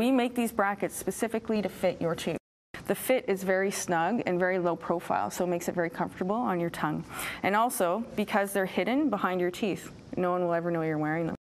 We make these brackets specifically to fit your tube. The fit is very snug and very low profile, so it makes it very comfortable on your tongue. And also, because they're hidden behind your teeth, no one will ever know you're wearing them.